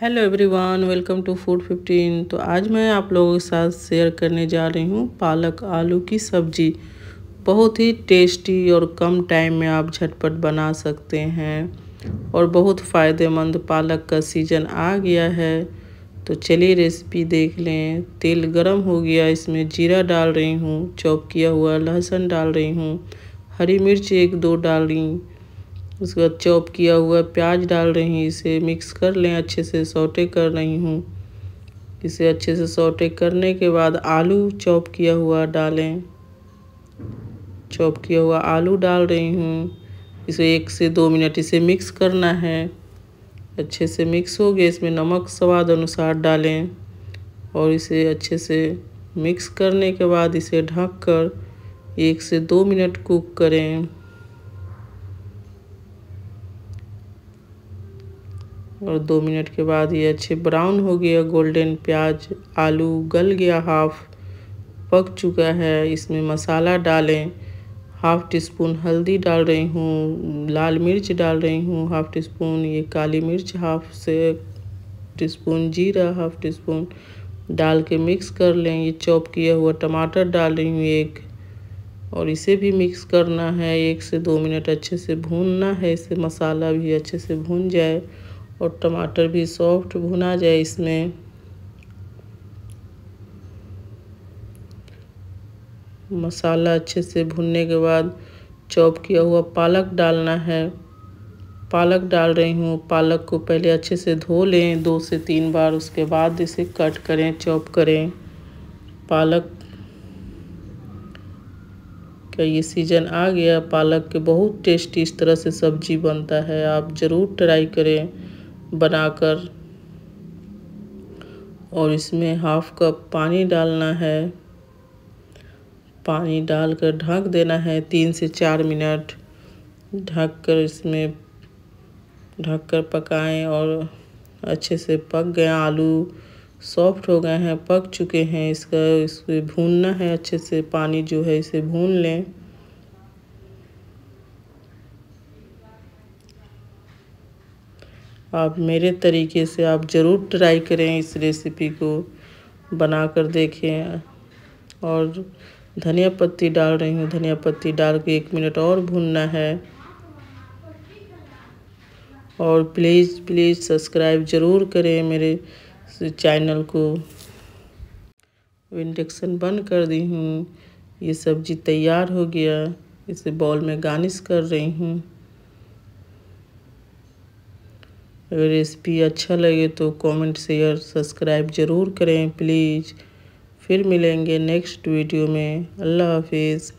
hello everyone welcome to food fifteen तो आज मैं आप लोगों के साथ शेयर करने जा रही हूँ पालक आलू की सब्ज़ी बहुत ही टेस्टी और कम टाइम में आप झटपट बना सकते हैं और बहुत फ़ायदेमंद पालक का सीज़न आ गया है तो चलिए रेसिपी देख लें तेल गरम हो गया इसमें जीरा डाल रही हूँ चॉप किया हुआ लहसुन डाल रही हूँ हरी मिर्च एक दो डाल रही उसके बाद चॉप किया हुआ प्याज डाल रही हूँ इसे मिक्स कर लें अच्छे से सोटे कर रही हूँ इसे अच्छे से सोटे करने के बाद आलू चॉप किया हुआ डालें चॉप किया हुआ आलू डाल रही हूँ इसे एक से दो मिनट इसे मिक्स करना है अच्छे से मिक्स हो गया इसमें नमक स्वाद अनुसार डालें और इसे अच्छे से मिक्स करने के बाद इसे ढककर एक से दो मिनट कुक करें और दो मिनट के बाद ये अच्छे ब्राउन हो गया गोल्डन प्याज आलू गल गया हाफ पक चुका है इसमें मसाला डालें हाफ़ टी स्पून हल्दी डाल रही हूँ लाल मिर्च डाल रही हूँ हाफ़ टी स्पून ये काली मिर्च हाफ से टी स्पून जीरा हाफ टी स्पून डाल के मिक्स कर लें ये चॉप किया हुआ टमाटर डाल रही हूँ एक और इसे भी मिक्स करना है एक से दो मिनट अच्छे से भूनना है इसे मसाला भी अच्छे से भून जाए और टमाटर भी सॉफ्ट भुना जाए इसमें मसाला अच्छे से भुनने के बाद चॉप किया हुआ पालक डालना है पालक डाल रही हूँ पालक को पहले अच्छे से धो लें दो से तीन बार उसके बाद इसे कट करें चॉप करें पालक का ये सीज़न आ गया पालक के बहुत टेस्टी इस तरह से सब्जी बनता है आप ज़रूर ट्राई करें बनाकर और इसमें हाफ कप पानी डालना है पानी डालकर ढक देना है तीन से चार मिनट ढक कर इसमें ढक कर पकाएँ और अच्छे से पक गए आलू सॉफ्ट हो गए हैं पक चुके हैं इसका इसको भूनना है अच्छे से पानी जो है इसे भून लें आप मेरे तरीके से आप ज़रूर ट्राई करें इस रेसिपी को बना कर देखें और धनिया पत्ती डाल रही हूँ धनिया पत्ती डाल के एक मिनट और भूनना है और प्लीज़ प्लीज़ सब्सक्राइब ज़रूर करें मेरे चैनल को इंडक्शन बंद कर दी हूँ ये सब्ज़ी तैयार हो गया इसे बॉल में गार्निश कर रही हूँ अगर रेसिपी अच्छा लगे तो कमेंट शेयर सब्सक्राइब ज़रूर करें प्लीज़ फिर मिलेंगे नेक्स्ट वीडियो में अल्लाह हाफिज़